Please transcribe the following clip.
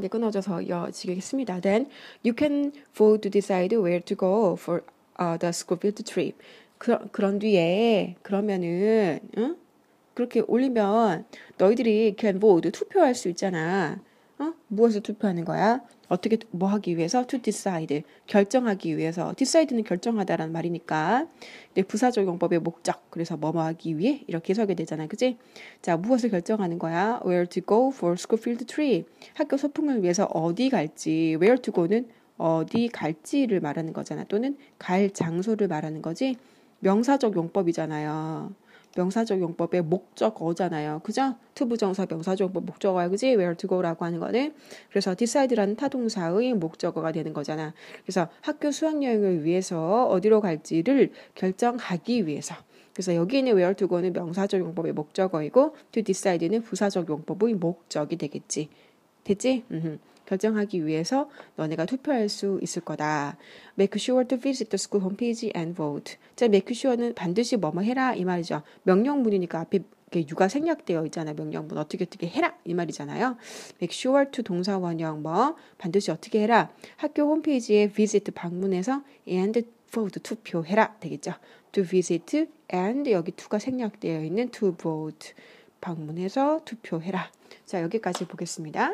네, 끊어져서 이어지겠습니다. Then you can vote to decide where to go for uh, the school field trip. 그, 그런 뒤에 그러면은 응? 그렇게 올리면 너희들이 can vote 투표할 수 있잖아. 어? 무엇을 투표하는 거야? 어떻게 뭐 하기 위해서 to decide 결정하기 위해서 decide는 결정하다라는 말이니까 근데 부사적용법의 목적 그래서 뭐뭐 하기 위해 이렇게 해석이 되잖아 그지 자 무엇을 결정하는 거야 where to go for school field tree 학교 소풍을 위해서 어디 갈지 where to go는 어디 갈지를 말하는 거잖아 또는 갈 장소를 말하는 거지 명사적 용법이잖아요 명사적 용법의 목적어잖아요. 그죠? 투부정사 명사적 용법 목적어야 그지? where to go라고 하는 거는 그래서 decide라는 타동사의 목적어가 되는 거잖아. 그래서 학교 수학 여행을 위해서 어디로 갈지를 결정하기 위해서 그래서 여기 있는 where to go는 명사적 용법의 목적어이고 to decide는 부사적 용법의 목적이 되겠지. 됐지? 음흠. 결정하기 위해서 너네가 투표할 수 있을 거다. Make sure to visit the school homepage and vote. 자, make sure는 반드시 뭐뭐 해라 이 말이죠. 명령문이니까 앞에 이게 육아 생략되어 있잖아요. 명령문 어떻게 어떻게 해라 이 말이잖아요. Make sure to 동사 원형 뭐 반드시 어떻게 해라. 학교 홈페이지에 visit 방문해서 and vote 투표해라 되겠죠. To visit and 여기 to가 생략되어 있는 to vote 방문해서 투표해라. 자 여기까지 보겠습니다.